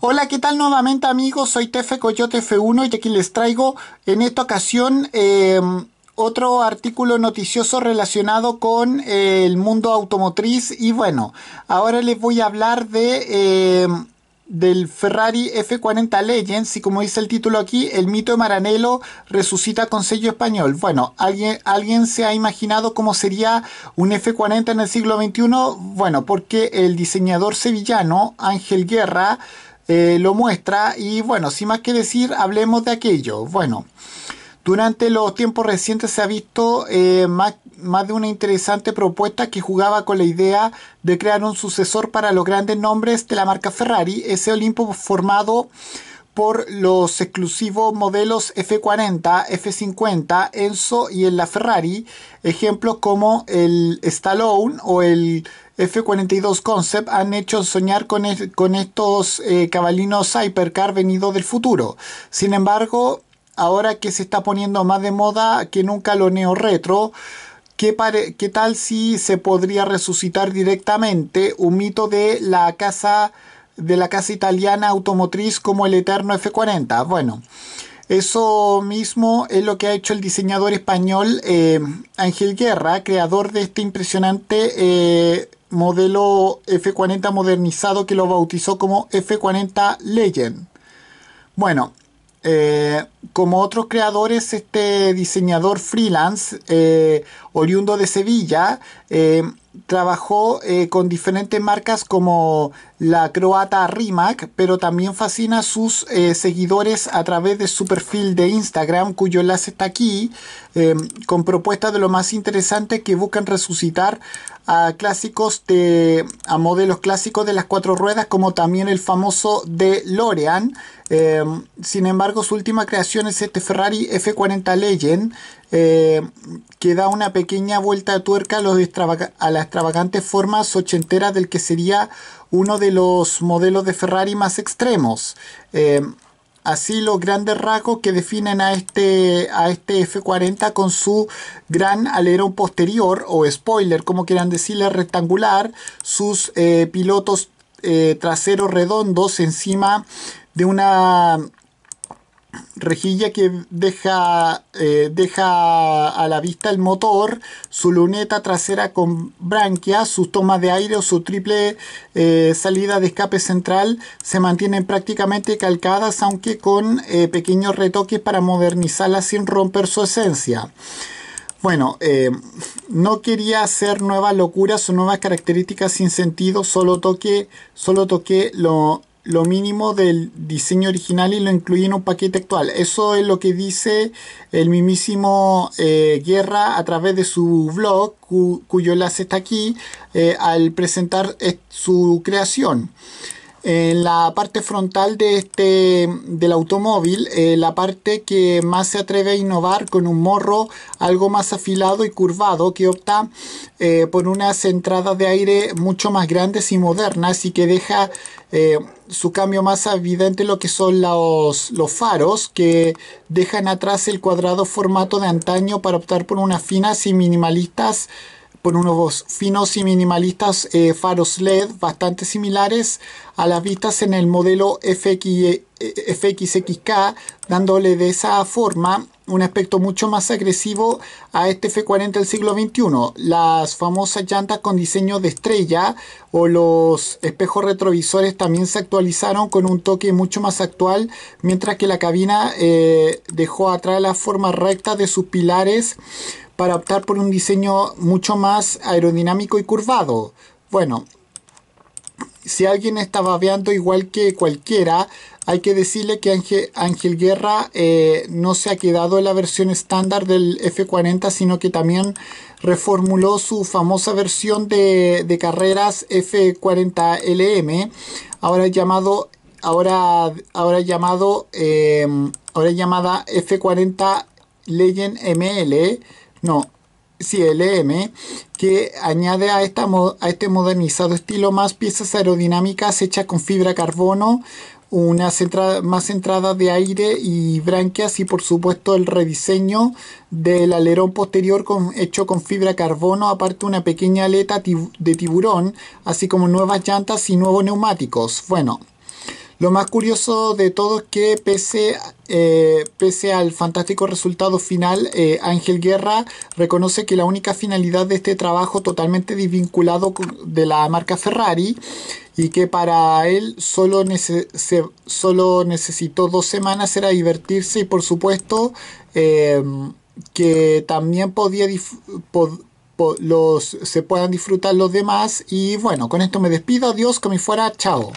Hola, ¿qué tal nuevamente amigos? Soy Tefe Coyote F1 y aquí les traigo en esta ocasión em, otro artículo noticioso relacionado con eh, el mundo automotriz y bueno, ahora les voy a hablar de... Em, del Ferrari F40 Legends y como dice el título aquí, el mito de Maranello resucita con sello español. Bueno, ¿alguien, ¿alguien se ha imaginado cómo sería un F40 en el siglo XXI? Bueno, porque el diseñador sevillano Ángel Guerra eh, lo muestra. Y bueno, sin más que decir, hablemos de aquello. Bueno, durante los tiempos recientes se ha visto eh, más, más, de una interesante propuesta que jugaba con la idea de crear un sucesor para los grandes nombres de la marca Ferrari, ese Olimpo formado por los exclusivos modelos F40, F50, Enzo y en la Ferrari, ejemplos como el Stallone o el F42 Concept han hecho soñar con, con estos eh, cabalinos Hypercar venidos del futuro. Sin embargo, ahora que se está poniendo más de moda que nunca lo neo retro, ¿qué, tal si se podría resucitar directamente un mito de la casa de la casa italiana automotriz como el eterno F40? Bueno, eso mismo es lo que ha hecho el diseñador español eh, Ángel Guerra, creador de este impresionante eh, modelo F40 modernizado que lo bautizó como F40 Legend. Bueno, eh, como otros creadores, este diseñador freelance, eh, oriundo de Sevilla, eh, trabajó con diferentes marcas como la croata Rimac, pero también fascina a sus eh, seguidores a través de su perfil de Instagram, cuyo enlace está aquí, em, con propuestas de lo más interesante que buscan resucitar a clásicos de a modelos clásicos de las cuatro ruedas como también el famoso de Lorean em, sin embargo su última creación es este Ferrari F40 Legend eh, que da una pequeña vuelta de tuerca a, los a las extravagantes formas ochenteras del que sería uno de los modelos de Ferrari más extremos. Eh, así los grandes rasgos que definen a este, a este F40 con su gran alerón posterior o spoiler, como quieran decirle, rectangular, sus eh, pilotos eh, traseros redondos encima de una rejilla que deja, eh, deja a la vista el motor, su luneta trasera con branquia, sus tomas de aire o su triple eh, salida de escape central se mantienen prácticamente calcadas aunque con eh, pequeños retoques para modernizarlas sin romper su esencia. Bueno, no quería hacer nuevas locuras o nuevas características sin sentido, solo toqué, solo toqué lo, lo mínimo del diseño original y lo incluye en un paquete actual. Eso es lo que dice el mismísimo eh, Guerra a través de su blog, cuyo enlace está aquí, eh, al presentar su creación. En la parte frontal de este, del automóvil, eh, la parte que más se atreve a innovar con un morro algo más afilado y curvado que opta eh, por unas entradas de aire mucho más grandes y modernas y que deja eh, su cambio más evidente lo que son los, los, faros que dejan atrás el cuadrado formato de antaño para optar por unas finas y minimalistas ...con unos finos y minimalistas eh, faros LED bastante similares a las vistas en el modelo FX, eh, FXXK, dándole de esa forma un aspecto mucho más agresivo a este F40 del siglo XXI. Las famosas llantas con diseño de estrella o los espejos retrovisores también se actualizaron con un toque mucho más actual, mientras que la cabina eh, dejó atrás la forma recta de sus pilares para optar por un diseño mucho más aerodinámico y curvado. Bueno, si alguien estaba babeando igual que cualquiera, hay que decirle que Ángel, Ángel Guerra eh, no se ha quedado en la versión estándar del F40, sino que también reformuló su famosa versión de, carreras F40LM, ahora llamado, ahora, ahora llamado, eh, ahora llamada F40 Legend ML no, CLM, que añade a, este modernizado estilo más piezas aerodinámicas hechas con fibra carbono, unas más entradas de aire y branquias y por supuesto el rediseño del alerón posterior hecho con fibra carbono, aparte una pequeña aleta de tiburón, así como nuevas llantas y nuevos neumáticos. Bueno, lo más curioso de todo es que pese, eh, pese al fantástico resultado final, eh, Ángel Guerra reconoce que la única finalidad de este trabajo totalmente desvinculado de la marca Ferrari y que para él solo, necesitó dos semanas era divertirse y por supuesto em, que también podía los, se puedan disfrutar los demás y bueno, con esto me despido, adiós, me fuera, chao.